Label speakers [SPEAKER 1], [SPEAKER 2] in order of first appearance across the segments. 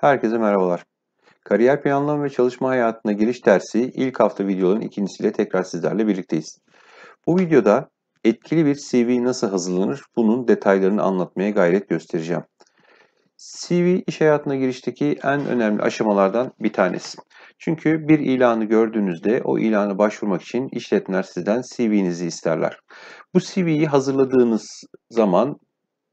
[SPEAKER 1] Herkese merhabalar. Kariyer planlama ve çalışma hayatına giriş dersi ilk hafta videoların ikincisiyle tekrar sizlerle birlikteyiz. Bu videoda etkili bir CV nasıl hazırlanır bunun detaylarını anlatmaya gayret göstereceğim. CV iş hayatına girişteki en önemli aşamalardan bir tanesi. Çünkü bir ilanı gördüğünüzde o ilanı başvurmak için işletmeler sizden CV'nizi isterler. Bu CV'yi hazırladığınız zaman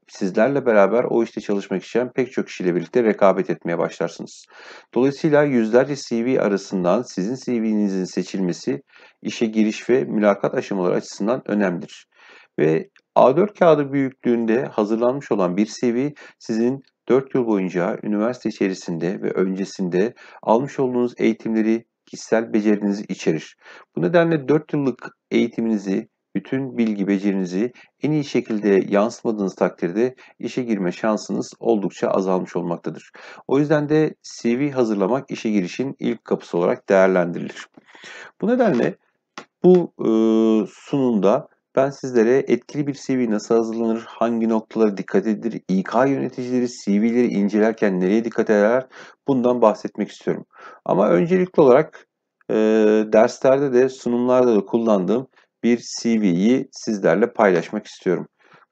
[SPEAKER 1] sizlerle beraber o işte çalışmak isteyen pek çok kişiyle birlikte rekabet etmeye başlarsınız. Dolayısıyla yüzlerce CV arasından sizin CV'nizin seçilmesi işe giriş ve mülakat aşamaları açısından önemlidir. Ve A4 kağıdı büyüklüğünde hazırlanmış olan bir CV sizin 4 yıl boyunca üniversite içerisinde ve öncesinde almış olduğunuz eğitimleri, kişisel becerinizi içerir. Bu nedenle 4 yıllık eğitiminizi bütün bilgi becerinizi en iyi şekilde yansıtmadığınız takdirde işe girme şansınız oldukça azalmış olmaktadır. O yüzden de CV hazırlamak işe girişin ilk kapısı olarak değerlendirilir. Bu nedenle bu e, sunumda ben sizlere etkili bir CV nasıl hazırlanır, hangi noktalara dikkat edilir, İK yöneticileri CV'leri incelerken nereye dikkat ederler bundan bahsetmek istiyorum. Ama öncelikli olarak e, derslerde de sunumlarda da kullandığım bir CV'yi sizlerle paylaşmak istiyorum.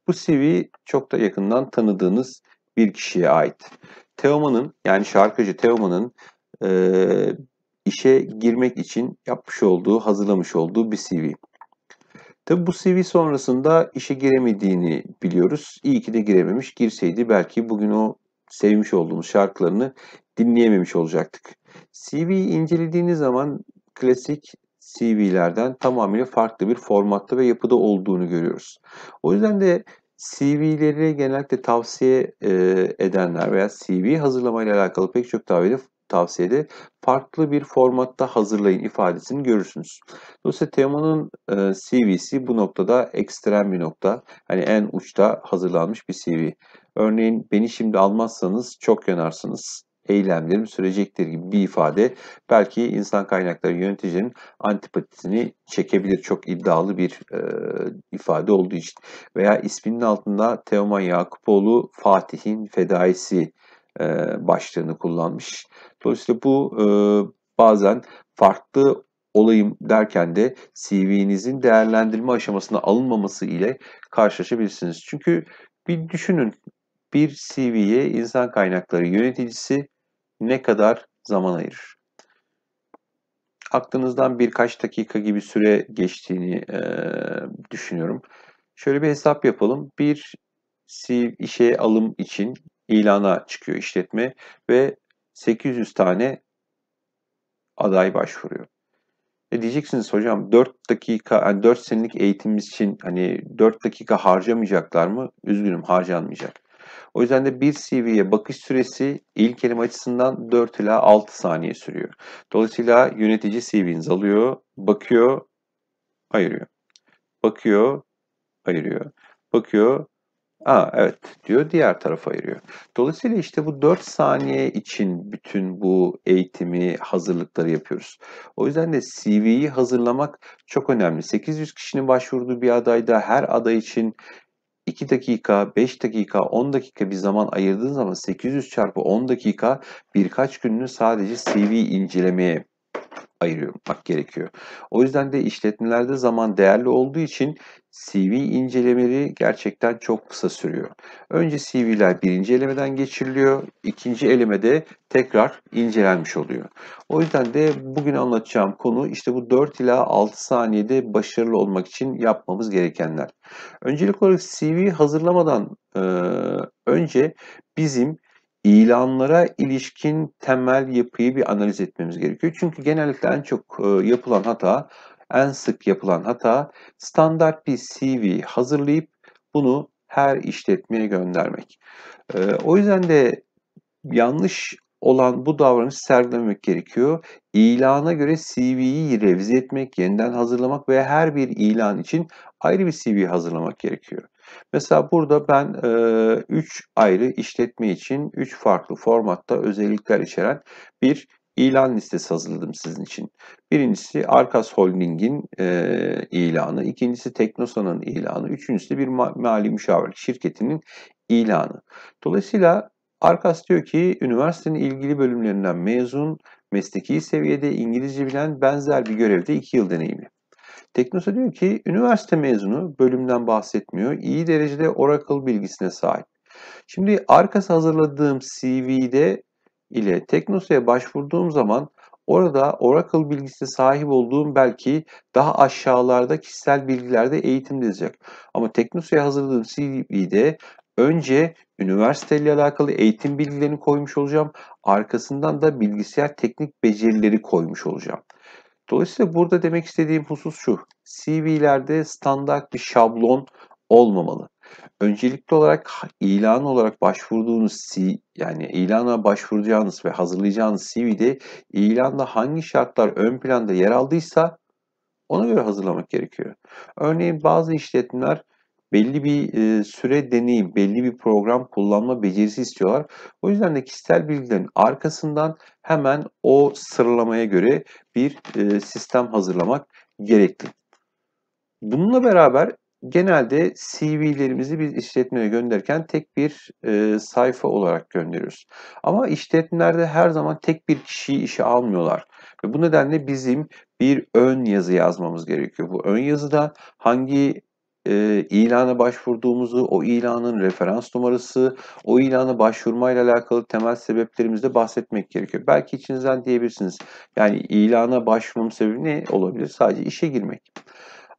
[SPEAKER 1] Bu CV çok da yakından tanıdığınız bir kişiye ait. Teoman'ın yani şarkıcı Teoman'ın e, işe girmek için yapmış olduğu, hazırlamış olduğu bir CV. Tabi bu CV sonrasında işe giremediğini biliyoruz. İyi ki de girememiş. Girseydi belki bugün o sevmiş olduğumuz şarkılarını dinleyememiş olacaktık. CV'yi incelediğiniz zaman klasik CV'lerden tamamıyla farklı bir formatta ve yapıda olduğunu görüyoruz. O yüzden de CV'leri genellikle tavsiye e, edenler veya CV hazırlamayla alakalı pek çok tavsiye tavsiyede farklı bir formatta hazırlayın ifadesini görürsünüz. Dolayısıyla Teoman'ın e, CV'si bu noktada ekstrem bir nokta. Hani en uçta hazırlanmış bir CV. Örneğin beni şimdi almazsanız çok yanarsınız eylemlerim sürecektir gibi bir ifade belki insan kaynakları yöneticinin antipatisini çekebilir. Çok iddialı bir e, ifade olduğu için. Veya isminin altında Teoman Yakupoğlu Fatih'in fedaisi e, başlığını kullanmış. Dolayısıyla bu e, bazen farklı olayım derken de CV'nizin değerlendirme aşamasına alınmaması ile karşılaşabilirsiniz. Çünkü bir düşünün bir CV'ye insan kaynakları yöneticisi ne kadar zaman ayırır? Aklınızdan birkaç dakika gibi süre geçtiğini e, düşünüyorum. Şöyle bir hesap yapalım. Bir CV işe alım için ilana çıkıyor işletme ve 800 tane aday başvuruyor. E diyeceksiniz hocam 4 dakika yani 4 senelik eğitimimiz için hani 4 dakika harcamayacaklar mı? Üzgünüm harcanmayacak. O yüzden de bir CV'ye bakış süresi ilk kelime açısından 4 ila 6 saniye sürüyor. Dolayısıyla yönetici CV'nizi alıyor, bakıyor, ayırıyor. Bakıyor, ayırıyor. Bakıyor, Aa, evet diyor diğer tarafa ayırıyor. Dolayısıyla işte bu 4 saniye için bütün bu eğitimi, hazırlıkları yapıyoruz. O yüzden de CV'yi hazırlamak çok önemli. 800 kişinin başvurduğu bir adayda her aday için 2 dakika, 5 dakika, 10 dakika bir zaman ayırdığın zaman 800 çarpı 10 dakika birkaç gününü sadece CV incelemeye ayırmak gerekiyor. O yüzden de işletmelerde zaman değerli olduğu için CV incelemeleri gerçekten çok kısa sürüyor. Önce CV'ler birinci elemeden geçiriliyor, ikinci elemede tekrar incelenmiş oluyor. O yüzden de bugün anlatacağım konu işte bu 4 ila 6 saniyede başarılı olmak için yapmamız gerekenler. Öncelik olarak CV hazırlamadan e, önce bizim ilanlara ilişkin temel yapıyı bir analiz etmemiz gerekiyor. Çünkü genellikle en çok e, yapılan hata, en sık yapılan hata standart bir CV hazırlayıp bunu her işletmeye göndermek. E, o yüzden de yanlış olan bu davranış sergilemek gerekiyor. İlana göre CV'yi revize etmek, yeniden hazırlamak veya her bir ilan için ayrı bir CV hazırlamak gerekiyor. Mesela burada ben 3 e, ayrı işletme için 3 farklı formatta özellikler içeren bir ilan listesi hazırladım sizin için. Birincisi Arkas Holding'in e, ilanı, ikincisi Teknosa'nın ilanı, üçüncüsü de bir mali müşavirlik şirketinin ilanı. Dolayısıyla Arkas diyor ki üniversitenin ilgili bölümlerinden mezun, mesleki seviyede İngilizce bilen benzer bir görevde 2 yıl deneyimli. Teknosa diyor ki üniversite mezunu bölümden bahsetmiyor. İyi derecede Oracle bilgisine sahip. Şimdi arkası hazırladığım CV'de ile Teknosa'ya başvurduğum zaman orada Oracle bilgisine sahip olduğum belki daha aşağılarda kişisel bilgilerde eğitim yazacak. Ama Teknosa'ya hazırladığım CV'de önce üniversiteyle alakalı eğitim bilgilerini koymuş olacağım. Arkasından da bilgisayar teknik becerileri koymuş olacağım. Dolayısıyla burada demek istediğim husus şu. CV'lerde standart bir şablon olmamalı. Öncelikli olarak ilan olarak başvurduğunuz C, yani ilana başvuracağınız ve hazırlayacağınız CV'de ilanda hangi şartlar ön planda yer aldıysa ona göre hazırlamak gerekiyor. Örneğin bazı işletmeler belli bir e, süre deneyim, belli bir program kullanma becerisi istiyorlar. O yüzden de kişisel bilgilerin arkasından hemen o sıralamaya göre bir e, sistem hazırlamak gerekli. Bununla beraber genelde CV'lerimizi biz işletmeye gönderirken tek bir e, sayfa olarak gönderiyoruz. Ama işletmelerde her zaman tek bir kişiyi işe almıyorlar. Ve bu nedenle bizim bir ön yazı yazmamız gerekiyor. Bu ön yazıda hangi e, ilana başvurduğumuzu, o ilanın referans numarası, o ilana başvurmayla alakalı temel sebeplerimizde bahsetmek gerekiyor. Belki içinizden diyebilirsiniz. Yani ilana başvurmam sebebi ne olabilir? Sadece işe girmek.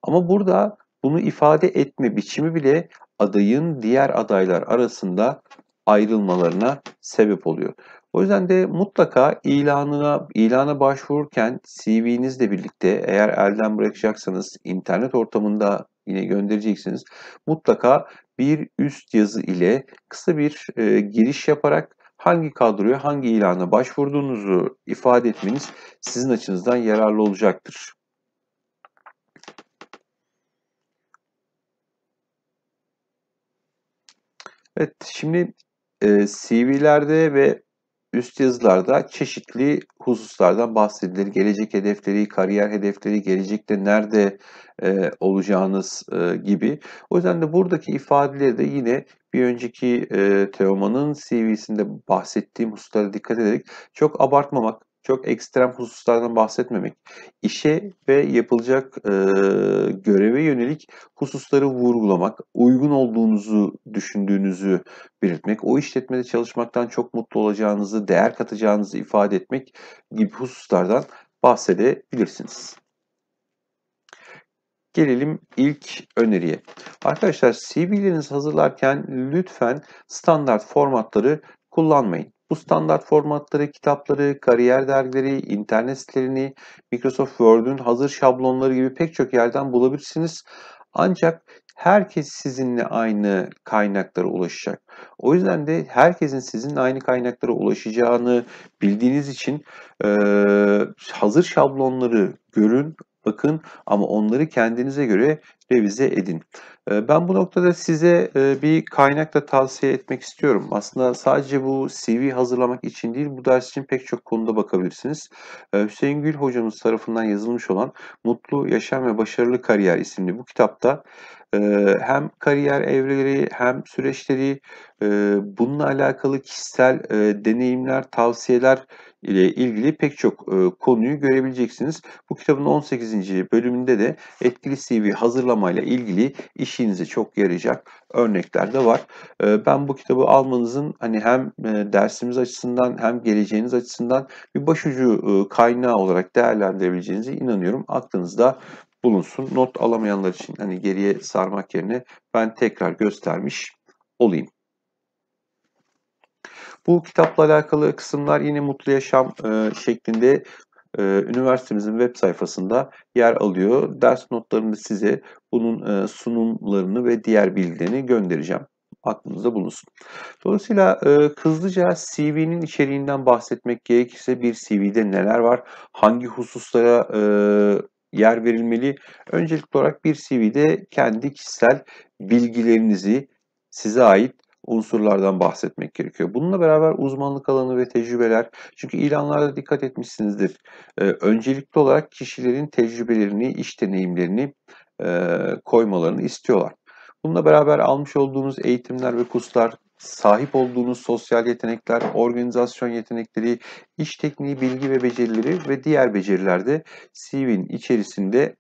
[SPEAKER 1] Ama burada bunu ifade etme biçimi bile adayın diğer adaylar arasında ayrılmalarına sebep oluyor. O yüzden de mutlaka ilanına ilana başvururken CV'nizle birlikte eğer elden bırakacaksanız internet ortamında yine göndereceksiniz. Mutlaka bir üst yazı ile kısa bir e, giriş yaparak hangi kadroya hangi ilana başvurduğunuzu ifade etmeniz sizin açınızdan yararlı olacaktır. Evet şimdi e, CV'lerde ve Üst yazılarda çeşitli hususlardan bahsedilir. Gelecek hedefleri, kariyer hedefleri, gelecekte nerede e, olacağınız e, gibi. O yüzden de buradaki ifadeleri de yine bir önceki e, Teoman'ın CV'sinde bahsettiğim hususlara dikkat ederek çok abartmamak, çok ekstrem hususlardan bahsetmemek, işe ve yapılacak e, göreve yönelik hususları vurgulamak, uygun olduğunuzu düşündüğünüzü belirtmek, o işletmede çalışmaktan çok mutlu olacağınızı, değer katacağınızı ifade etmek gibi hususlardan bahsedebilirsiniz. Gelelim ilk öneriye. Arkadaşlar CV'lerinizi hazırlarken lütfen standart formatları kullanmayın. Bu standart formatları, kitapları, kariyer dergileri, internet sitelerini, Microsoft Word'ün hazır şablonları gibi pek çok yerden bulabilirsiniz. Ancak herkes sizinle aynı kaynaklara ulaşacak. O yüzden de herkesin sizinle aynı kaynaklara ulaşacağını bildiğiniz için e, hazır şablonları görün, bakın ama onları kendinize göre revize edin. Ee, ben bu noktada size e, bir kaynak da tavsiye etmek istiyorum. Aslında sadece bu CV hazırlamak için değil, bu ders için pek çok konuda bakabilirsiniz. Ee, Hüseyin Gül hocamız tarafından yazılmış olan Mutlu Yaşam ve Başarılı Kariyer isimli bu kitapta e, hem kariyer evreleri hem süreçleri e, bununla alakalı kişisel deneyimler, tavsiyeler ile ilgili pek çok e, konuyu görebileceksiniz. Bu kitabın 18. bölümünde de etkili CV hazırlamayla ilgili işinize çok yarayacak örnekler de var. E, ben bu kitabı almanızın hani hem e, dersimiz açısından hem geleceğiniz açısından bir başucu e, kaynağı olarak değerlendirebileceğinize inanıyorum. Aklınızda bulunsun. Not alamayanlar için hani geriye sarmak yerine ben tekrar göstermiş olayım. Bu kitapla alakalı kısımlar yine Mutlu Yaşam e, şeklinde e, üniversitemizin web sayfasında yer alıyor. Ders notlarında size bunun e, sunumlarını ve diğer bilgilerini göndereceğim aklınızda bulunsun. Dolayısıyla e, hızlıca CV'nin içeriğinden bahsetmek gerekirse bir CV'de neler var, hangi hususlara e, yer verilmeli? Öncelikli olarak bir CV'de kendi kişisel bilgilerinizi, size ait unsurlardan bahsetmek gerekiyor. Bununla beraber uzmanlık alanı ve tecrübeler. Çünkü ilanlarda dikkat etmişsinizdir. Ee, öncelikli olarak kişilerin tecrübelerini, iş deneyimlerini e, koymalarını istiyorlar. Bununla beraber almış olduğunuz eğitimler ve kurslar sahip olduğunuz sosyal yetenekler, organizasyon yetenekleri, iş tekniği, bilgi ve becerileri ve diğer becerilerde CV'nin içerisinde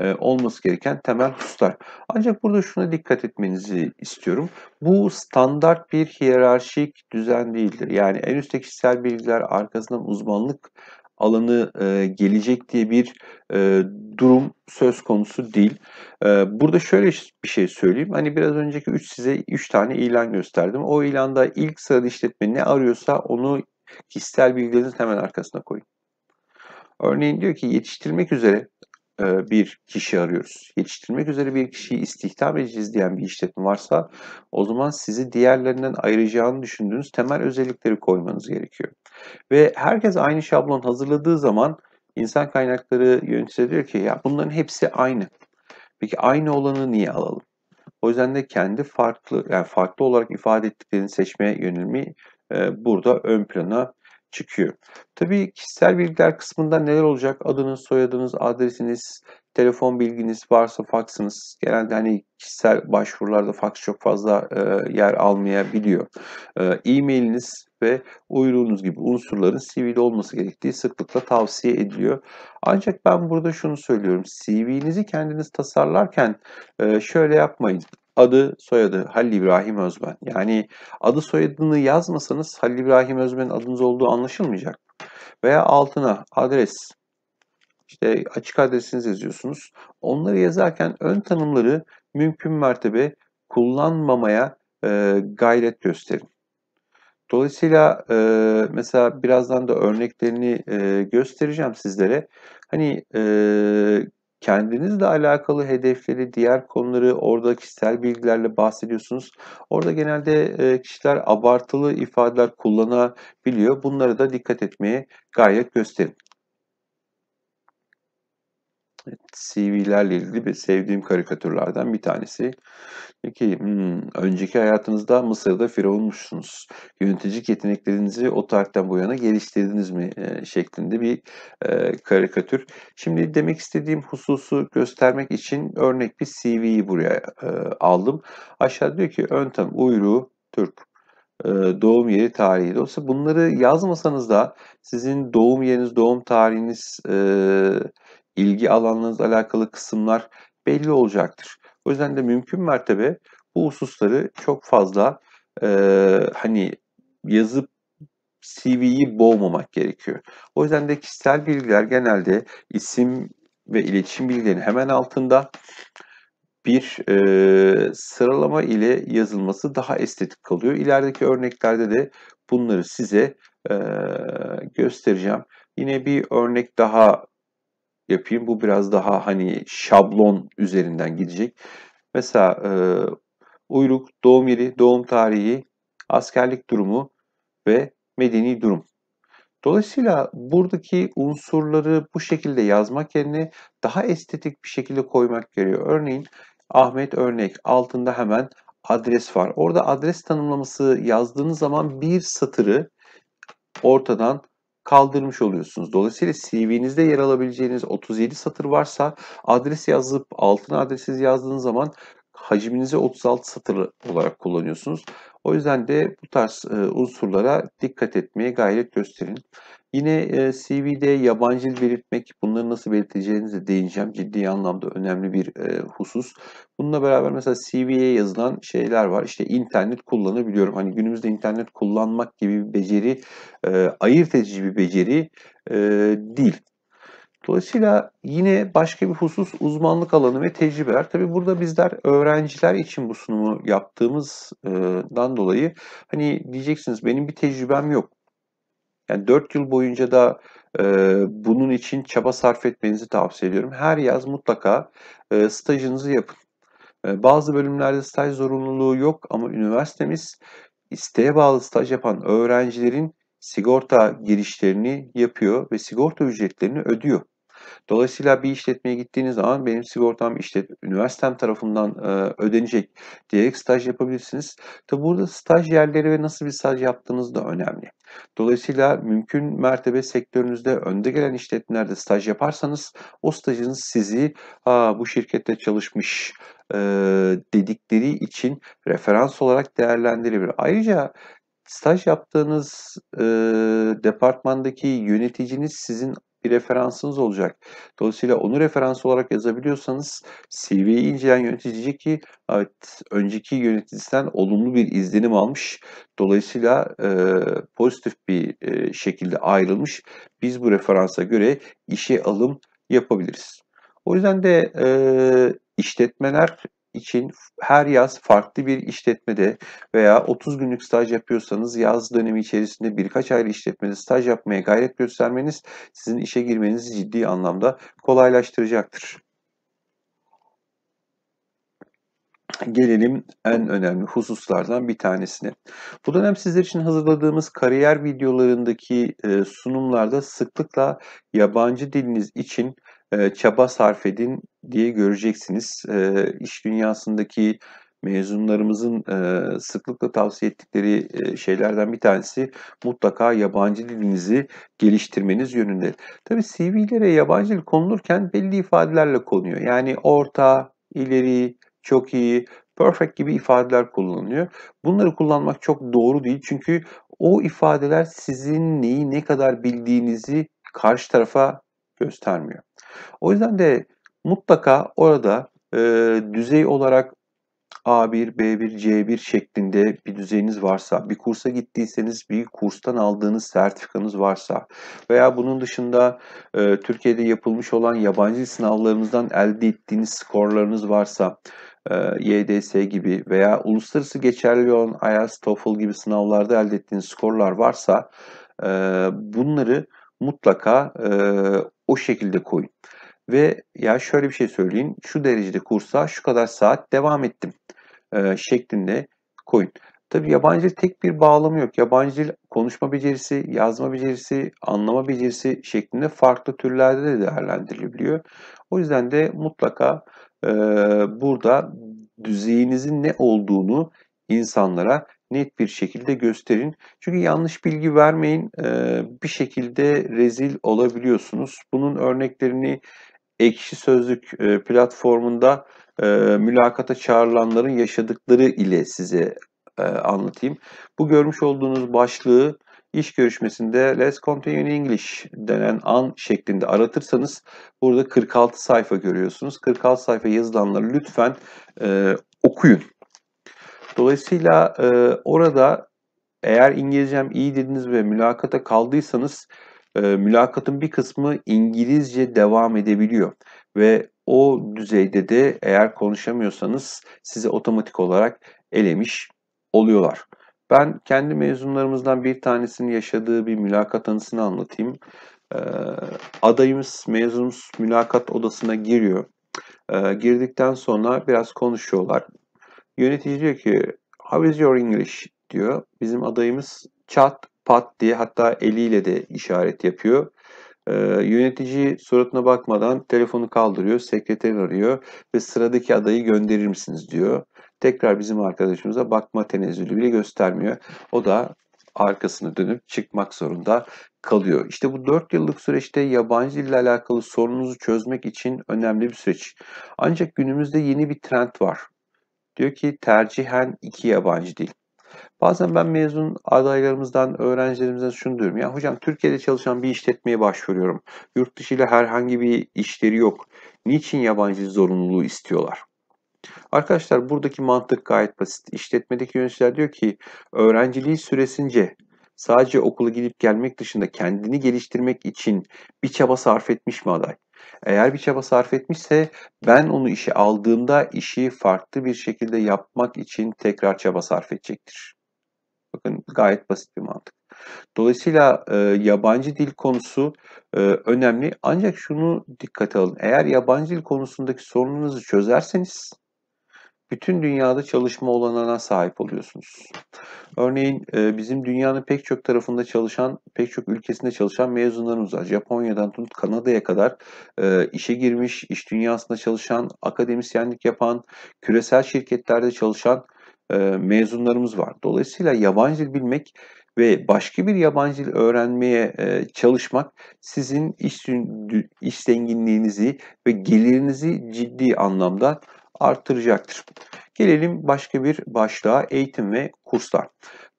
[SPEAKER 1] e, olması gereken temel hususlar. Ancak burada şuna dikkat etmenizi istiyorum. Bu standart bir hiyerarşik düzen değildir. Yani en üstte kişisel bilgiler arkasından uzmanlık alanı e, gelecek diye bir e, durum söz konusu değil. E, burada şöyle bir şey söyleyeyim. Hani biraz önceki 3 size 3 tane ilan gösterdim. O ilanda ilk sırada işletme ne arıyorsa onu kişisel bilgilerinizin hemen arkasına koyun. Örneğin diyor ki yetiştirmek üzere ee, bir kişi arıyoruz. Yetiştirmek üzere bir kişiyi istihdam edeceğiz diyen bir işletme varsa o zaman sizi diğerlerinden ayıracağını düşündüğünüz temel özellikleri koymanız gerekiyor. Ve herkes aynı şablon hazırladığı zaman insan kaynakları yöneticisi diyor ki ya bunların hepsi aynı. Peki aynı olanı niye alalım? O yüzden de kendi farklı yani farklı olarak ifade ettiklerini seçmeye yönelimi e, burada ön plana çıkıyor. Tabii kişisel bilgiler kısmında neler olacak? Adınız, soyadınız, adresiniz, telefon bilginiz varsa faksınız. Genelde hani kişisel başvurularda faks çok fazla e, yer almayabiliyor. E, e-mailiniz ve uyruğunuz gibi unsurların CV'de olması gerektiği sıklıkla tavsiye ediliyor. Ancak ben burada şunu söylüyorum. CV'nizi kendiniz tasarlarken e, şöyle yapmayın adı soyadı Halil İbrahim Özben. Yani adı soyadını yazmasanız Halil İbrahim Özben'in adınız olduğu anlaşılmayacak. Veya altına adres işte açık adresinizi yazıyorsunuz. Onları yazarken ön tanımları mümkün mertebe kullanmamaya e, gayret gösterin. Dolayısıyla e, mesela birazdan da örneklerini e, göstereceğim sizlere. Hani e, kendinizle alakalı hedefleri, diğer konuları orada kişisel bilgilerle bahsediyorsunuz. Orada genelde e, kişiler abartılı ifadeler kullanabiliyor. Bunlara da dikkat etmeye gayet gösterin. Evet, CV'lerle ilgili bir sevdiğim karikatürlerden bir tanesi. Peki, hmm, önceki hayatınızda Mısır'da firavunmuşsunuz. Yönetici yeteneklerinizi o tarihten bu yana geliştirdiniz mi? E, şeklinde bir e, karikatür. Şimdi demek istediğim hususu göstermek için örnek bir CV'yi buraya e, aldım. Aşağıda diyor ki Öntan Uyru Türk e, doğum yeri tarihi. Dolayısıyla bunları yazmasanız da sizin doğum yeriniz, doğum tarihiniz, e, ilgi alanlarınızla alakalı kısımlar belli olacaktır. O yüzden de mümkün mertebe bu hususları çok fazla e, hani yazıp CV'yi boğmamak gerekiyor. O yüzden de kişisel bilgiler genelde isim ve iletişim bilgilerinin hemen altında bir e, sıralama ile yazılması daha estetik kalıyor. İlerideki örneklerde de bunları size e, göstereceğim. Yine bir örnek daha yapayım. Bu biraz daha hani şablon üzerinden gidecek. Mesela e, uyruk, doğum yeri, doğum tarihi, askerlik durumu ve medeni durum. Dolayısıyla buradaki unsurları bu şekilde yazmak yerine daha estetik bir şekilde koymak gerekiyor. Örneğin Ahmet örnek altında hemen adres var. Orada adres tanımlaması yazdığınız zaman bir satırı ortadan kaldırmış oluyorsunuz. Dolayısıyla CV'nizde yer alabileceğiniz 37 satır varsa adres yazıp altına adresiz yazdığınız zaman hacminizi 36 satır olarak kullanıyorsunuz. O yüzden de bu tarz e, unsurlara dikkat etmeye gayret gösterin. Yine e, CV'de yabancı dil belirtmek, bunları nasıl belirteceğinize değineceğim. Ciddi anlamda önemli bir e, husus. Bununla beraber mesela CV'ye yazılan şeyler var. İşte internet kullanabiliyorum. Hani günümüzde internet kullanmak gibi bir beceri, e, ayırt edici bir beceri e, değil. Dolayısıyla yine başka bir husus uzmanlık alanı ve tecrübeler. Tabii burada bizler öğrenciler için bu sunumu yaptığımızdan e, dolayı hani diyeceksiniz benim bir tecrübem yok. Yani 4 yıl boyunca da e, bunun için çaba sarf etmenizi tavsiye ediyorum. Her yaz mutlaka e, stajınızı yapın. E, bazı bölümlerde staj zorunluluğu yok ama üniversitemiz isteğe bağlı staj yapan öğrencilerin sigorta girişlerini yapıyor ve sigorta ücretlerini ödüyor. Dolayısıyla bir işletmeye gittiğiniz zaman benim sigortam işte üniversitem tarafından e, ödenecek diyerek staj yapabilirsiniz. Tabi burada staj yerleri ve nasıl bir staj yaptığınız da önemli. Dolayısıyla mümkün mertebe sektörünüzde önde gelen işletmelerde staj yaparsanız o stajınız sizi bu şirkette çalışmış e, dedikleri için referans olarak değerlendirilir. Ayrıca staj yaptığınız e, departmandaki yöneticiniz sizin bir referansınız olacak. Dolayısıyla onu referans olarak yazabiliyorsanız CV'yi inceleyen yönetici diyecek ki evet, önceki yöneticisinden olumlu bir izlenim almış. Dolayısıyla e, pozitif bir e, şekilde ayrılmış. Biz bu referansa göre işe alım yapabiliriz. O yüzden de e, işletmeler için her yaz farklı bir işletmede veya 30 günlük staj yapıyorsanız yaz dönemi içerisinde birkaç ayrı işletmede staj yapmaya gayret göstermeniz sizin işe girmenizi ciddi anlamda kolaylaştıracaktır. gelelim en önemli hususlardan bir tanesine. Bu dönem sizler için hazırladığımız kariyer videolarındaki e, sunumlarda sıklıkla yabancı diliniz için e, çaba sarf edin diye göreceksiniz. E, iş dünyasındaki mezunlarımızın e, sıklıkla tavsiye ettikleri e, şeylerden bir tanesi mutlaka yabancı dilinizi geliştirmeniz yönünde. Tabii CV'lere yabancı dil konulurken belli ifadelerle konuyor. Yani orta, ileri, çok iyi, perfect gibi ifadeler kullanılıyor. Bunları kullanmak çok doğru değil çünkü o ifadeler sizin neyi ne kadar bildiğinizi karşı tarafa göstermiyor. O yüzden de mutlaka orada e, düzey olarak A1, B1, C1 şeklinde bir düzeyiniz varsa, bir kursa gittiyseniz bir kurstan aldığınız sertifikanız varsa veya bunun dışında e, Türkiye'de yapılmış olan yabancı sınavlarınızdan elde ettiğiniz skorlarınız varsa, e, YDS gibi veya uluslararası geçerli olan IELTS, TOEFL gibi sınavlarda elde ettiğiniz skorlar varsa e, bunları mutlaka e, o şekilde koyun ve ya şöyle bir şey söyleyin şu derecede kursa şu kadar saat devam ettim e, şeklinde koyun. Tabi yabancı dil tek bir bağlamı yok. Yabancı dil konuşma becerisi, yazma becerisi, anlama becerisi şeklinde farklı türlerde de değerlendirilebiliyor. O yüzden de mutlaka e, burada düzeyinizin ne olduğunu insanlara net bir şekilde gösterin. Çünkü yanlış bilgi vermeyin. E, bir şekilde rezil olabiliyorsunuz. Bunun örneklerini Ekşi Sözlük e, platformunda e, mülakata çağrılanların yaşadıkları ile size e, anlatayım. Bu görmüş olduğunuz başlığı iş görüşmesinde Let's Continue in English denen an şeklinde aratırsanız burada 46 sayfa görüyorsunuz. 46 sayfa yazılanları lütfen e, okuyun. Dolayısıyla e, orada eğer İngilizcem iyi dediniz ve mülakata kaldıysanız ee, mülakatın bir kısmı İngilizce devam edebiliyor ve o düzeyde de eğer konuşamıyorsanız sizi otomatik olarak elemiş oluyorlar. Ben kendi mezunlarımızdan bir tanesinin yaşadığı bir mülakat anısını anlatayım. Ee, adayımız, mezunumuz mülakat odasına giriyor. Ee, girdikten sonra biraz konuşuyorlar. Yönetici diyor ki, how is your English diyor. Bizim adayımız chat pat diye hatta eliyle de işaret yapıyor. Ee, yönetici suratına bakmadan telefonu kaldırıyor, sekreteri arıyor ve sıradaki adayı gönderir misiniz diyor. Tekrar bizim arkadaşımıza bakma tenezzülü bile göstermiyor. O da arkasını dönüp çıkmak zorunda kalıyor. İşte bu 4 yıllık süreçte yabancı dille alakalı sorununuzu çözmek için önemli bir süreç. Ancak günümüzde yeni bir trend var. Diyor ki tercihen iki yabancı dil. Bazen ben mezun adaylarımızdan, öğrencilerimizden şunu diyorum. Ya hocam Türkiye'de çalışan bir işletmeye başvuruyorum. Yurt dışı ile herhangi bir işleri yok. Niçin yabancı zorunluluğu istiyorlar? Arkadaşlar buradaki mantık gayet basit. İşletmedeki yöneticiler diyor ki öğrenciliği süresince sadece okula gidip gelmek dışında kendini geliştirmek için bir çaba sarf etmiş mi aday? Eğer bir çaba sarf etmişse ben onu işe aldığımda işi farklı bir şekilde yapmak için tekrar çaba sarf edecektir. Bakın gayet basit bir mantık. Dolayısıyla e, yabancı dil konusu e, önemli. Ancak şunu dikkate alın. Eğer yabancı dil konusundaki sorununuzu çözerseniz bütün dünyada çalışma olanağına sahip oluyorsunuz. Örneğin e, bizim dünyanın pek çok tarafında çalışan, pek çok ülkesinde çalışan mezunlarımız var. Japonya'dan tut Kanada'ya kadar e, işe girmiş, iş dünyasında çalışan, akademisyenlik yapan, küresel şirketlerde çalışan e, mezunlarımız var. Dolayısıyla yabancı dil bilmek ve başka bir yabancı dil öğrenmeye çalışmak sizin iş, iş zenginliğinizi ve gelirinizi ciddi anlamda Arttıracaktır. Gelelim başka bir başlığa eğitim ve kurslar.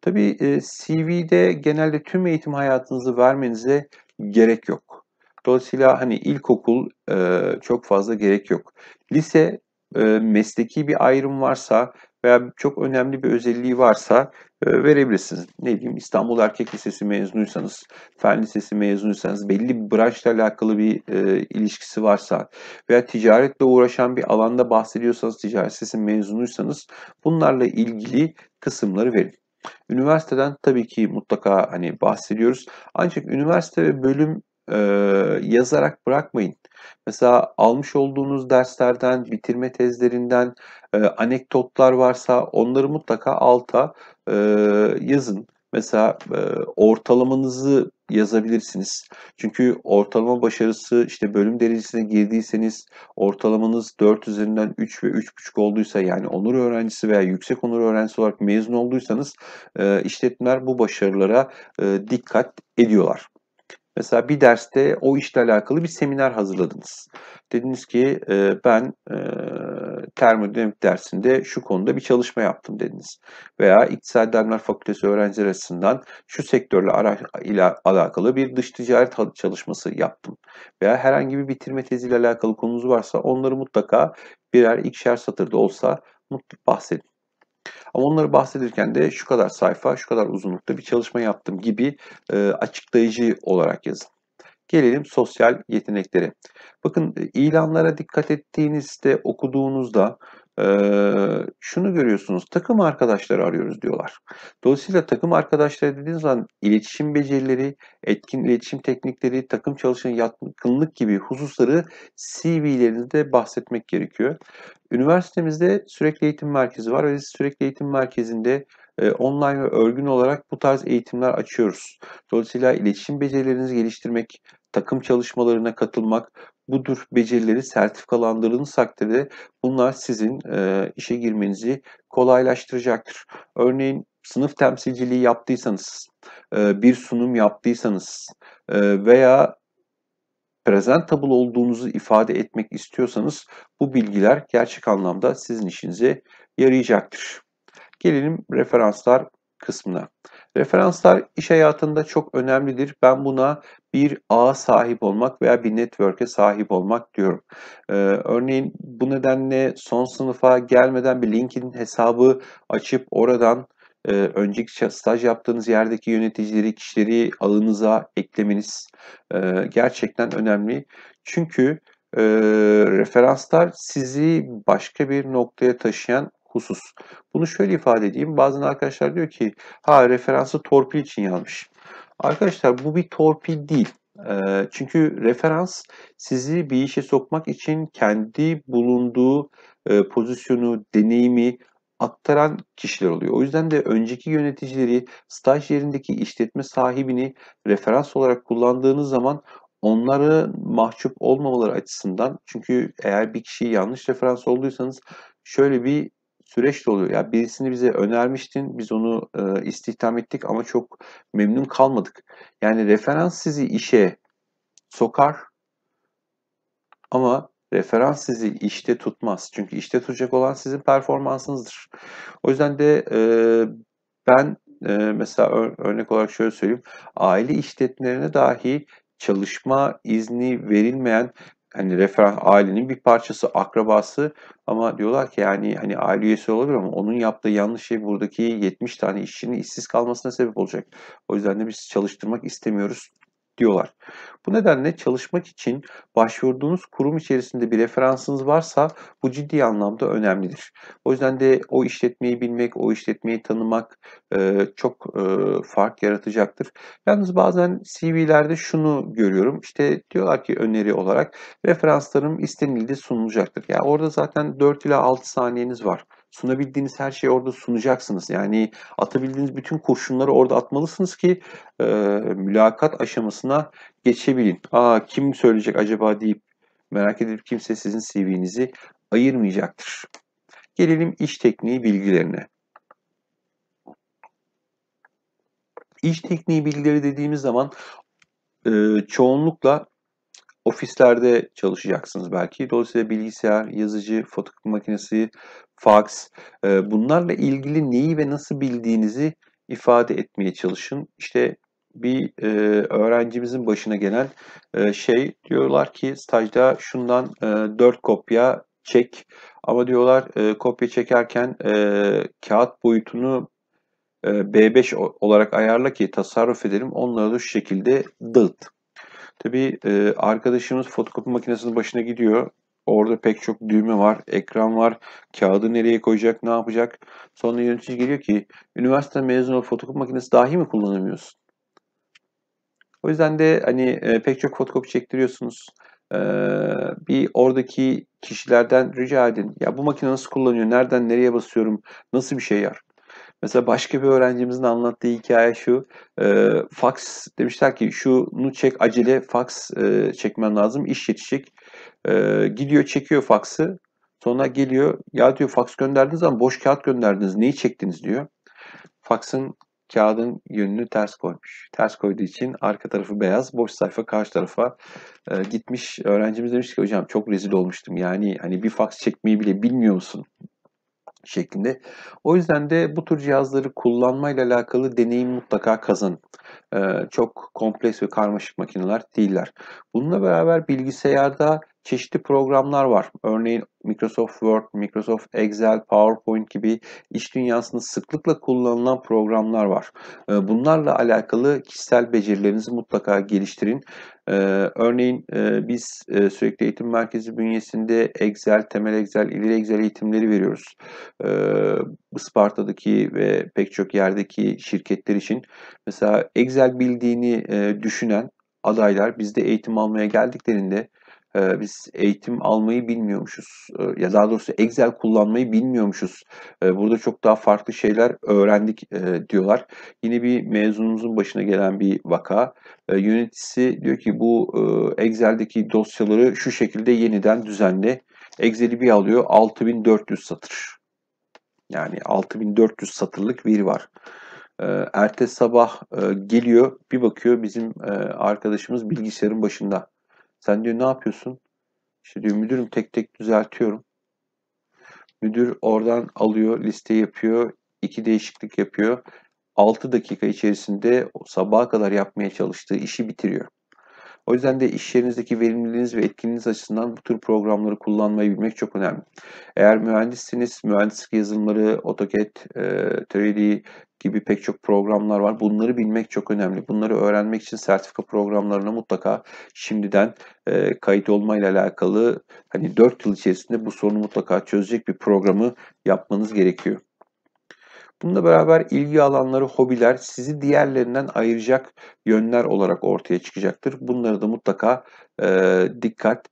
[SPEAKER 1] Tabii e, CV'de genelde tüm eğitim hayatınızı vermenize gerek yok. Dolayısıyla hani ilkokul e, çok fazla gerek yok. Lise e, mesleki bir ayrım varsa veya çok önemli bir özelliği varsa e, verebilirsiniz. Ne diyeyim İstanbul Erkek Lisesi mezunuysanız, Fen Lisesi mezunuysanız, belli bir branşla alakalı bir e, ilişkisi varsa veya ticaretle uğraşan bir alanda bahsediyorsanız, ticaret lisesi mezunuysanız bunlarla ilgili kısımları verin. Üniversiteden tabii ki mutlaka hani bahsediyoruz. Ancak üniversite ve bölüm e, yazarak bırakmayın. Mesela almış olduğunuz derslerden, bitirme tezlerinden e, anekdotlar varsa onları mutlaka alta e, yazın. Mesela e, ortalamanızı yazabilirsiniz. Çünkü ortalama başarısı işte bölüm derecesine girdiyseniz ortalamanız 4 üzerinden 3 ve 3.5 olduysa yani onur öğrencisi veya yüksek onur öğrencisi olarak mezun olduysanız e, işletmeler bu başarılara e, dikkat ediyorlar. Mesela bir derste o işle alakalı bir seminer hazırladınız. Dediniz ki e, ben e, termodinamik dersinde şu konuda bir çalışma yaptım dediniz. Veya İktisadi Bilimler Fakültesi öğrencileri açısından şu sektörle ara, ile alakalı bir dış ticaret çalışması yaptım. Veya herhangi bir bitirme teziyle alakalı konunuz varsa onları mutlaka birer ikişer satırda olsa mutlaka bahsedin. Ama onları bahsedirken de şu kadar sayfa, şu kadar uzunlukta bir çalışma yaptım gibi e, açıklayıcı olarak yazın. Gelelim sosyal yeteneklere. Bakın e, ilanlara dikkat ettiğinizde, okuduğunuzda şunu görüyorsunuz takım arkadaşları arıyoruz diyorlar. Dolayısıyla takım arkadaşları dediğiniz zaman iletişim becerileri, etkin iletişim teknikleri, takım çalışan yatkınlık gibi hususları CV'lerinizde bahsetmek gerekiyor. Üniversitemizde sürekli eğitim merkezi var ve sürekli eğitim merkezinde online ve örgün olarak bu tarz eğitimler açıyoruz. Dolayısıyla iletişim becerilerinizi geliştirmek, takım çalışmalarına katılmak, bu tür becerileri sertifikalandırdığınız takdirde bunlar sizin e, işe girmenizi kolaylaştıracaktır. Örneğin sınıf temsilciliği yaptıysanız, e, bir sunum yaptıysanız e, veya presentable olduğunuzu ifade etmek istiyorsanız bu bilgiler gerçek anlamda sizin işinize yarayacaktır. Gelelim referanslar kısmına. Referanslar iş hayatında çok önemlidir. Ben buna bir ağa sahip olmak veya bir network'e sahip olmak diyorum. Ee, örneğin bu nedenle son sınıfa gelmeden bir LinkedIn hesabı açıp oradan e, önceki staj yaptığınız yerdeki yöneticileri, kişileri ağınıza eklemeniz e, gerçekten önemli. Çünkü e, referanslar sizi başka bir noktaya taşıyan husus. Bunu şöyle ifade edeyim. Bazen arkadaşlar diyor ki ha referansı torpil için yazmış. Arkadaşlar bu bir torpil değil. Çünkü referans sizi bir işe sokmak için kendi bulunduğu pozisyonu, deneyimi aktaran kişiler oluyor. O yüzden de önceki yöneticileri, staj yerindeki işletme sahibini referans olarak kullandığınız zaman onları mahcup olmamaları açısından çünkü eğer bir kişiyi yanlış referans olduysanız şöyle bir süreç de oluyor. Ya yani birisini bize önermiştin, biz onu e, istihdam ettik ama çok memnun kalmadık. Yani referans sizi işe sokar ama referans sizi işte tutmaz. Çünkü işte tutacak olan sizin performansınızdır. O yüzden de e, ben e, mesela ör, örnek olarak şöyle söyleyeyim. Aile işletmelerine dahi çalışma izni verilmeyen hani referans ailenin bir parçası, akrabası ama diyorlar ki yani hani aile üyesi olabilir ama onun yaptığı yanlış şey buradaki 70 tane işçinin işsiz kalmasına sebep olacak. O yüzden de biz çalıştırmak istemiyoruz diyorlar. Bu nedenle çalışmak için başvurduğunuz kurum içerisinde bir referansınız varsa bu ciddi anlamda önemlidir. O yüzden de o işletmeyi bilmek, o işletmeyi tanımak e, çok e, fark yaratacaktır. Yalnız bazen CV'lerde şunu görüyorum. İşte diyorlar ki öneri olarak referanslarım istenildi sunulacaktır. Yani orada zaten 4 ila 6 saniyeniz var sunabildiğiniz her şeyi orada sunacaksınız. Yani atabildiğiniz bütün kurşunları orada atmalısınız ki e, mülakat aşamasına geçebilin. Aa kim söyleyecek acaba deyip merak edip kimse sizin CV'nizi ayırmayacaktır. Gelelim iş tekniği bilgilerine. İş tekniği bilgileri dediğimiz zaman e, çoğunlukla ofislerde çalışacaksınız belki. Dolayısıyla bilgisayar, yazıcı, fotokopi makinesi, fax e, bunlarla ilgili neyi ve nasıl bildiğinizi ifade etmeye çalışın. İşte bir e, öğrencimizin başına gelen e, şey diyorlar ki stajda şundan e, 4 kopya çek ama diyorlar e, kopya çekerken e, kağıt boyutunu e, B5 olarak ayarla ki tasarruf edelim onları da şu şekilde dağıt. Tabii e, arkadaşımız fotokopi makinesinin başına gidiyor. Orada pek çok düğme var, ekran var, kağıdı nereye koyacak, ne yapacak. Sonra yönetici geliyor ki üniversite mezunu fotokopi makinesi dahi mi kullanamıyorsun? O yüzden de hani e, pek çok fotokopi çektiriyorsunuz. E, bir oradaki kişilerden rica edin. Ya bu makine nasıl kullanıyor, nereden nereye basıyorum, nasıl bir şey yar? Mesela başka bir öğrencimizin anlattığı hikaye şu. E, fax demişler ki şunu çek acele fax e, çekmen lazım iş yetişecek. E, gidiyor çekiyor faxı. Sonra geliyor ya diyor fax gönderdiniz ama boş kağıt gönderdiniz neyi çektiniz diyor. Faxın kağıdın yönünü ters koymuş. Ters koyduğu için arka tarafı beyaz, boş sayfa karşı tarafa e, gitmiş. Öğrencimiz demiş ki hocam çok rezil olmuştum. Yani hani bir fax çekmeyi bile bilmiyor musun şeklinde. O yüzden de bu tür cihazları kullanmayla alakalı deneyim mutlaka kazanın. Ee, çok kompleks ve karmaşık makineler değiller. Bununla beraber bilgisayarda çeşitli programlar var. Örneğin Microsoft Word, Microsoft Excel, PowerPoint gibi iş dünyasında sıklıkla kullanılan programlar var. Ee, bunlarla alakalı kişisel becerilerinizi mutlaka geliştirin. Ee, örneğin e, biz e, sürekli eğitim merkezi bünyesinde Excel, temel Excel, ileri Excel eğitimleri veriyoruz. Isparta'daki ee, ve pek çok yerdeki şirketler için. Mesela Excel bildiğini e, düşünen adaylar bizde eğitim almaya geldiklerinde ee, biz eğitim almayı bilmiyormuşuz. Ee, ya daha doğrusu Excel kullanmayı bilmiyormuşuz. Ee, burada çok daha farklı şeyler öğrendik e, diyorlar. Yine bir mezunumuzun başına gelen bir vaka. E, yöneticisi diyor ki bu e, Excel'deki dosyaları şu şekilde yeniden düzenle. Excel'i bir alıyor 6400 satır. Yani 6400 satırlık veri var. Ertesi sabah e, geliyor bir bakıyor bizim arkadaşımız bilgisayarın başında. Sen diyor ne yapıyorsun? İşte diyor müdürüm tek tek düzeltiyorum. Müdür oradan alıyor, liste yapıyor, iki değişiklik yapıyor. 6 dakika içerisinde sabaha kadar yapmaya çalıştığı işi bitiriyor. O yüzden de iş yerinizdeki verimliliğiniz ve etkinliğiniz açısından bu tür programları kullanmayı bilmek çok önemli. Eğer mühendissiniz, mühendislik yazılımları, AutoCAD, e, 3D gibi pek çok programlar var. Bunları bilmek çok önemli. Bunları öğrenmek için sertifika programlarına mutlaka şimdiden e, kayıt ile alakalı hani 4 yıl içerisinde bu sorunu mutlaka çözecek bir programı yapmanız gerekiyor. Bununla beraber ilgi alanları, hobiler sizi diğerlerinden ayıracak yönler olarak ortaya çıkacaktır. Bunları da mutlaka e, dikkat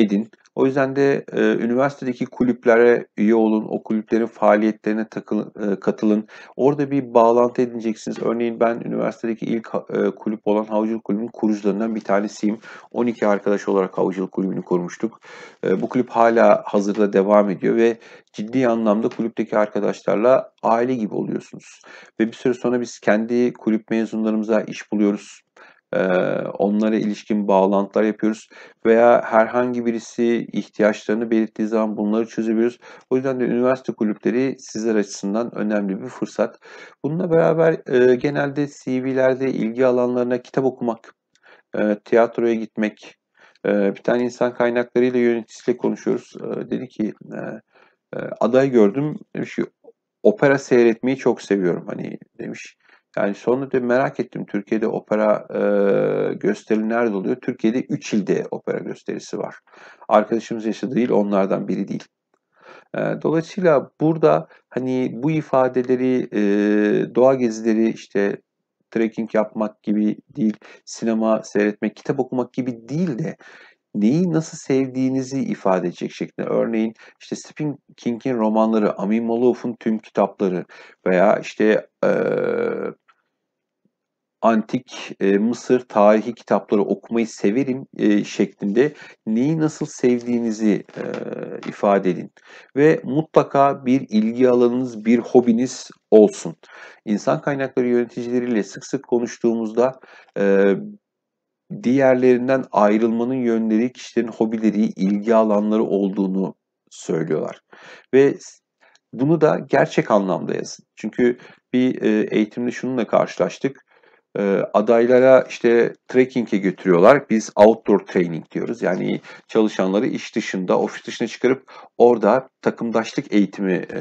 [SPEAKER 1] edin. O yüzden de e, üniversitedeki kulüplere üye olun, o kulüplerin faaliyetlerine takıl, e, katılın. Orada bir bağlantı edineceksiniz. Örneğin ben üniversitedeki ilk e, kulüp olan Havcılık Kulübü'nün kurucularından bir tanesiyim. 12 arkadaş olarak Havcılık Kulübü'nü kurmuştuk. E, bu kulüp hala hazırda devam ediyor ve ciddi anlamda kulüpteki arkadaşlarla aile gibi oluyorsunuz. Ve bir süre sonra biz kendi kulüp mezunlarımıza iş buluyoruz onlara ilişkin bağlantılar yapıyoruz veya herhangi birisi ihtiyaçlarını belirttiği zaman bunları çözebiliyoruz. O yüzden de üniversite kulüpleri sizler açısından önemli bir fırsat. Bununla beraber genelde CV'lerde ilgi alanlarına kitap okumak, tiyatroya gitmek, bir tane insan kaynaklarıyla yöneticisiyle konuşuyoruz. Dedi ki aday gördüm. Demiş ki opera seyretmeyi çok seviyorum. Hani demiş yani sonra da merak ettim Türkiye'de opera e, gösteri nerede oluyor? Türkiye'de 3 ilde opera gösterisi var. Arkadaşımız yaşadığı il onlardan biri değil. Dolayısıyla burada hani bu ifadeleri doğa gezileri işte trekking yapmak gibi değil, sinema seyretmek, kitap okumak gibi değil de neyi nasıl sevdiğinizi ifade edecek şekilde. Örneğin işte Stephen King'in romanları, Amin Malouf'un tüm kitapları veya işte e, antik e, Mısır tarihi kitapları okumayı severim e, şeklinde neyi nasıl sevdiğinizi e, ifade edin. Ve mutlaka bir ilgi alanınız, bir hobiniz olsun. İnsan kaynakları yöneticileriyle sık sık konuştuğumuzda e, diğerlerinden ayrılmanın yönleri kişilerin hobileri, ilgi alanları olduğunu söylüyorlar. Ve bunu da gerçek anlamda yazın. Çünkü bir e, eğitimde şununla karşılaştık. E, adaylara işte trekking'e götürüyorlar. Biz outdoor training diyoruz. Yani çalışanları iş dışında, ofis dışına çıkarıp orada takımdaşlık eğitimi e,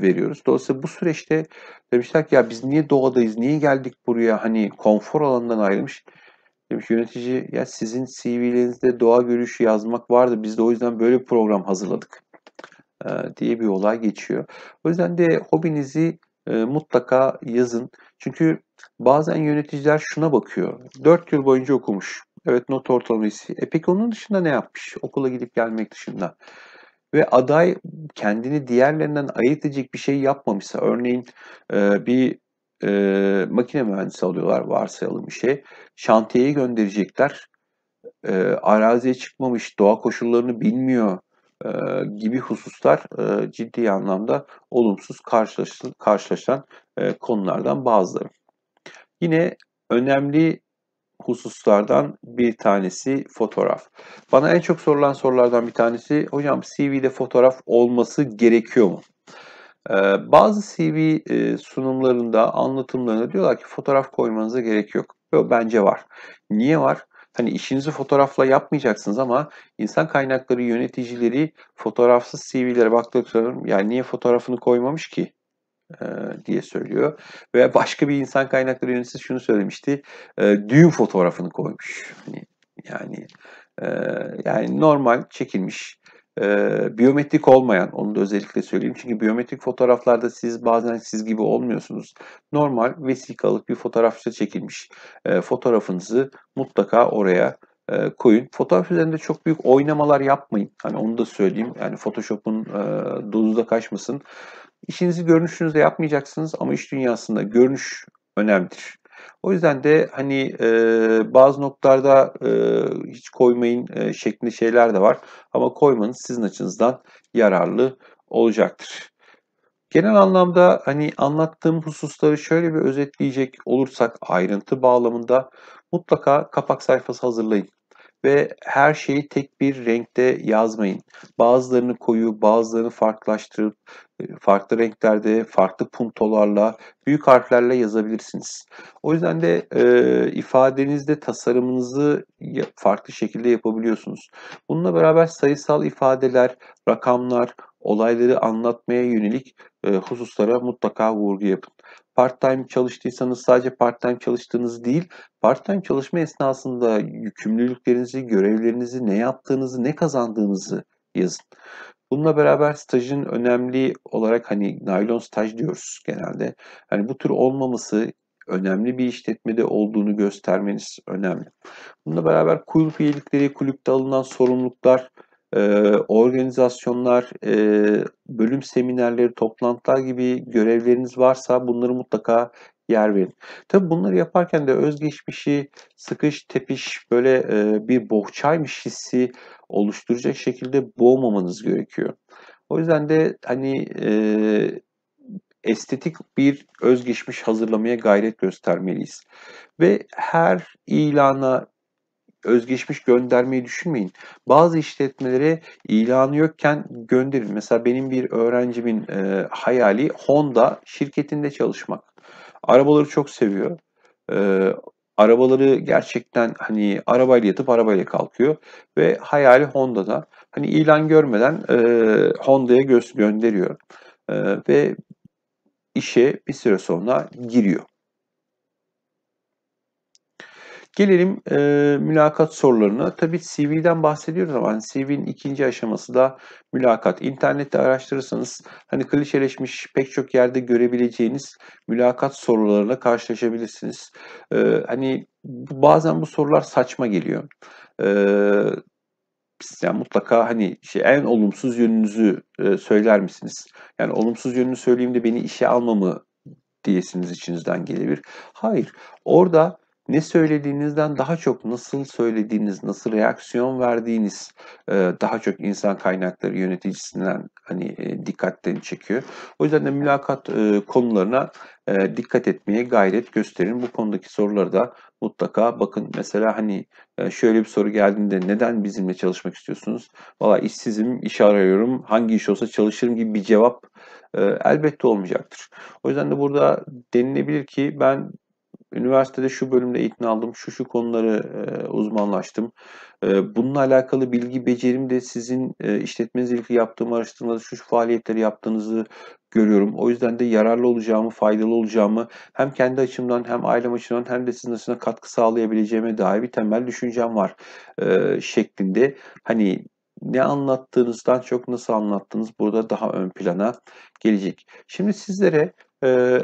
[SPEAKER 1] veriyoruz. Dolayısıyla bu süreçte demişler ki ya biz niye doğadayız, niye geldik buraya hani konfor alanından ayrılmış. Demiş yönetici ya sizin CV'lerinizde doğa görüşü yazmak vardı. Biz de o yüzden böyle bir program hazırladık e, diye bir olay geçiyor. O yüzden de hobinizi e, mutlaka yazın. Çünkü bazen yöneticiler şuna bakıyor. 4 yıl boyunca okumuş. Evet not ortalaması. E peki onun dışında ne yapmış? Okula gidip gelmek dışında. Ve aday kendini diğerlerinden ayırt edecek bir şey yapmamışsa, örneğin e, bir e, makine mühendisi alıyorlar varsayalım işe, Şantiyeye gönderecekler. E, araziye çıkmamış, doğa koşullarını bilmiyor e, gibi hususlar e, ciddi anlamda olumsuz karşılaşılan, karşılaşılan e, konulardan bazıları. Yine önemli hususlardan bir tanesi fotoğraf. Bana en çok sorulan sorulardan bir tanesi hocam CV'de fotoğraf olması gerekiyor mu? Ee, bazı CV e, sunumlarında, anlatımlarında diyorlar ki fotoğraf koymanıza gerek yok. Yo, bence var. Niye var? Hani işinizi fotoğrafla yapmayacaksınız ama insan kaynakları yöneticileri fotoğrafsız CV'lere baktıkları yani niye fotoğrafını koymamış ki ee, diye söylüyor. Ve başka bir insan kaynakları yöneticisi şunu söylemişti. Ee, düğün fotoğrafını koymuş. Hani, yani e, yani normal çekilmiş ee, biyometrik olmayan, onu da özellikle söyleyeyim. Çünkü biyometrik fotoğraflarda siz bazen siz gibi olmuyorsunuz. Normal vesikalık bir fotoğrafçı çekilmiş e, fotoğrafınızı mutlaka oraya e, koyun. Fotoğraf üzerinde çok büyük oynamalar yapmayın. Hani onu da söyleyeyim. Yani Photoshop'un e, dozu kaçmasın. işinizi görünüşünüzde yapmayacaksınız ama iş dünyasında görünüş önemlidir. O yüzden de hani e, bazı noktalarda e, hiç koymayın e, şeklinde şeyler de var. Ama koymanız sizin açınızdan yararlı olacaktır. Genel anlamda hani anlattığım hususları şöyle bir özetleyecek olursak ayrıntı bağlamında mutlaka kapak sayfası hazırlayın ve her şeyi tek bir renkte yazmayın. Bazılarını koyu, bazılarını farklılaştırıp e, farklı renklerde, farklı puntolarla, büyük harflerle yazabilirsiniz. O yüzden de e, ifadenizde tasarımınızı farklı şekilde yapabiliyorsunuz. Bununla beraber sayısal ifadeler, rakamlar, olayları anlatmaya yönelik e, hususlara mutlaka vurgu yapın. Part-time çalıştıysanız sadece part-time çalıştığınız değil, part-time çalışma esnasında yükümlülüklerinizi, görevlerinizi, ne yaptığınızı, ne kazandığınızı yazın. Bununla beraber stajın önemli olarak hani naylon staj diyoruz genelde. Hani bu tür olmaması önemli bir işletmede olduğunu göstermeniz önemli. Bununla beraber kulüp üyelikleri, kulüpte alınan sorumluluklar, organizasyonlar, bölüm seminerleri, toplantılar gibi görevleriniz varsa bunları mutlaka yer verin. Tabi bunları yaparken de özgeçmişi sıkış tepiş böyle bir bohçaymış hissi oluşturacak şekilde boğmamanız gerekiyor. O yüzden de hani e, estetik bir özgeçmiş hazırlamaya gayret göstermeliyiz. Ve her ilana özgeçmiş göndermeyi düşünmeyin. Bazı işletmelere ilanı yokken gönderin. Mesela benim bir öğrencimin e, hayali Honda şirketinde çalışmak. Arabaları çok seviyor. E, arabaları gerçekten hani arabayla yatıp arabayla kalkıyor ve hayali Honda'da. Hani ilan görmeden e, Honda'ya gönderiyor e, ve işe bir süre sonra giriyor. Gelelim e, mülakat sorularına. Tabii CV'den bahsediyoruz ama hani CV'nin ikinci aşaması da mülakat. İnternette araştırırsanız hani klişeleşmiş pek çok yerde görebileceğiniz mülakat sorularına karşılaşabilirsiniz. E, hani bazen bu sorular saçma geliyor. E, yani mutlaka hani şey, en olumsuz yönünüzü e, söyler misiniz? Yani olumsuz yönünü söyleyeyim de beni işe almamı diyesiniz içinizden gelebilir. Hayır. Orada ne söylediğinizden daha çok nasıl söylediğiniz, nasıl reaksiyon verdiğiniz e, daha çok insan kaynakları yöneticisinden hani e, dikkatlerini çekiyor. O yüzden de mülakat e, konularına dikkat etmeye gayret gösterin. Bu konudaki soruları da mutlaka bakın. Mesela hani şöyle bir soru geldiğinde neden bizimle çalışmak istiyorsunuz? Valla işsizim, iş arıyorum, hangi iş olsa çalışırım gibi bir cevap elbette olmayacaktır. O yüzden de burada denilebilir ki ben üniversitede şu bölümde eğitim aldım, şu şu konuları e, uzmanlaştım. E, bununla alakalı bilgi becerim de sizin e, işletmenizle ilgili yaptığım araştırmada şu, şu faaliyetleri yaptığınızı görüyorum. O yüzden de yararlı olacağımı, faydalı olacağımı hem kendi açımdan hem ailem açımdan hem de sizin açısından katkı sağlayabileceğime dair bir temel düşüncem var e, şeklinde. Hani ne anlattığınızdan çok nasıl anlattığınız burada daha ön plana gelecek. Şimdi sizlere e,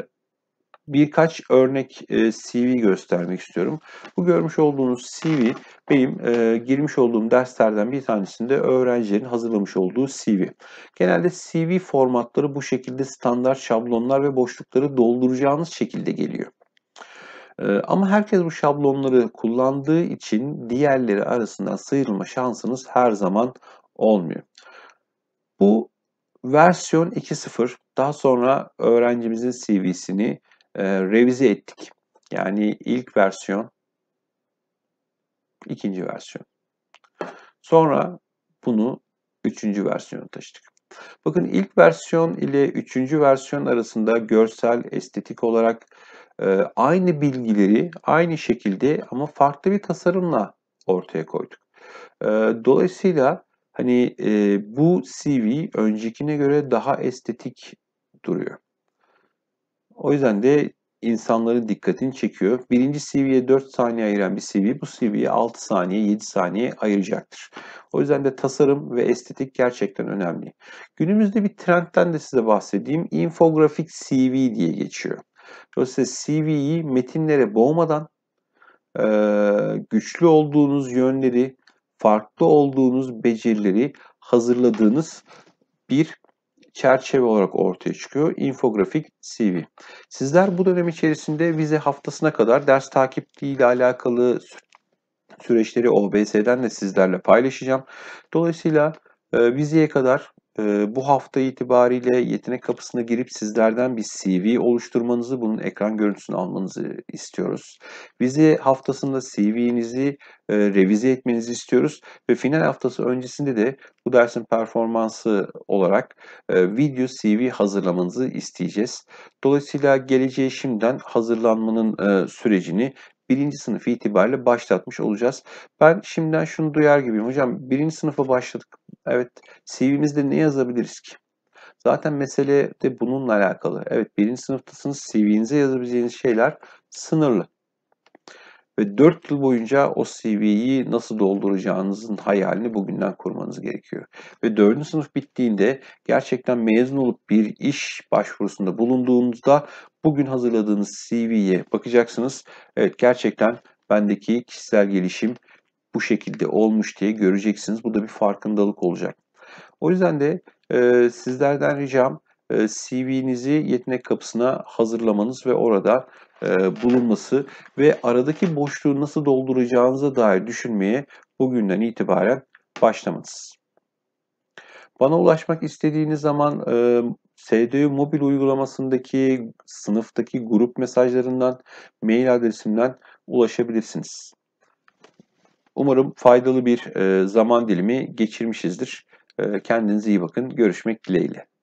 [SPEAKER 1] birkaç örnek e, CV göstermek istiyorum. Bu görmüş olduğunuz CV benim e, girmiş olduğum derslerden bir tanesinde öğrencilerin hazırlamış olduğu CV. Genelde CV formatları bu şekilde standart şablonlar ve boşlukları dolduracağınız şekilde geliyor. E, ama herkes bu şablonları kullandığı için diğerleri arasından sıyrılma şansınız her zaman olmuyor. Bu versiyon 2.0 daha sonra öğrencimizin CV'sini e, revize ettik. Yani ilk versiyon, ikinci versiyon. Sonra bunu üçüncü versiyona taşıdık. Bakın ilk versiyon ile üçüncü versiyon arasında görsel, estetik olarak e, aynı bilgileri aynı şekilde ama farklı bir tasarımla ortaya koyduk. E, dolayısıyla hani e, bu CV öncekine göre daha estetik duruyor. O yüzden de insanların dikkatini çekiyor. Birinci CV'ye 4 saniye ayıran bir CV bu CV'ye 6 saniye 7 saniye ayıracaktır. O yüzden de tasarım ve estetik gerçekten önemli. Günümüzde bir trendten de size bahsedeyim. Infografik CV diye geçiyor. Dolayısıyla CV'yi metinlere boğmadan güçlü olduğunuz yönleri, farklı olduğunuz becerileri hazırladığınız bir çerçeve olarak ortaya çıkıyor. infografik CV. Sizler bu dönem içerisinde vize haftasına kadar ders takipliği ile alakalı süreçleri OBS'den de sizlerle paylaşacağım. Dolayısıyla e, vizeye kadar bu hafta itibariyle yetenek kapısına girip sizlerden bir CV oluşturmanızı, bunun ekran görüntüsünü almanızı istiyoruz. Bizi haftasında CV'nizi e, revize etmenizi istiyoruz ve final haftası öncesinde de bu dersin performansı olarak e, video CV hazırlamanızı isteyeceğiz. Dolayısıyla geleceğe şimdiden hazırlanmanın e, sürecini birinci sınıf itibariyle başlatmış olacağız. Ben şimdiden şunu duyar gibiyim. Hocam birinci sınıfa başladık. Evet CV'mizde ne yazabiliriz ki? Zaten mesele de bununla alakalı. Evet birinci sınıftasınız CV'nize yazabileceğiniz şeyler sınırlı ve 4 yıl boyunca o CV'yi nasıl dolduracağınızın hayalini bugünden kurmanız gerekiyor. Ve 4. sınıf bittiğinde gerçekten mezun olup bir iş başvurusunda bulunduğunuzda bugün hazırladığınız CV'ye bakacaksınız. Evet gerçekten bendeki kişisel gelişim bu şekilde olmuş diye göreceksiniz. Bu da bir farkındalık olacak. O yüzden de e, sizlerden ricam e, CV'nizi yetenek kapısına hazırlamanız ve orada e, bulunması ve aradaki boşluğu nasıl dolduracağınıza dair düşünmeye bugünden itibaren başlamanız. Bana ulaşmak istediğiniz zaman e, SDU mobil uygulamasındaki sınıftaki grup mesajlarından, mail adresimden ulaşabilirsiniz. Umarım faydalı bir e, zaman dilimi geçirmişizdir. E, kendinize iyi bakın. Görüşmek dileğiyle.